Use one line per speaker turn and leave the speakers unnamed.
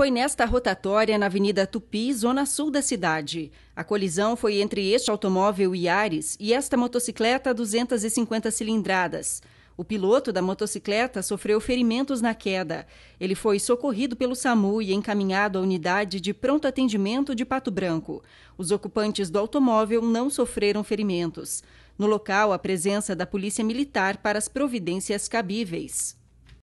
foi nesta rotatória na Avenida Tupi, zona sul da cidade. A colisão foi entre este automóvel Yaris e esta motocicleta 250 cilindradas. O piloto da motocicleta sofreu ferimentos na queda. Ele foi socorrido pelo SAMU e encaminhado à unidade de pronto atendimento de Pato Branco. Os ocupantes do automóvel não sofreram ferimentos. No local, a presença da Polícia Militar para as providências cabíveis.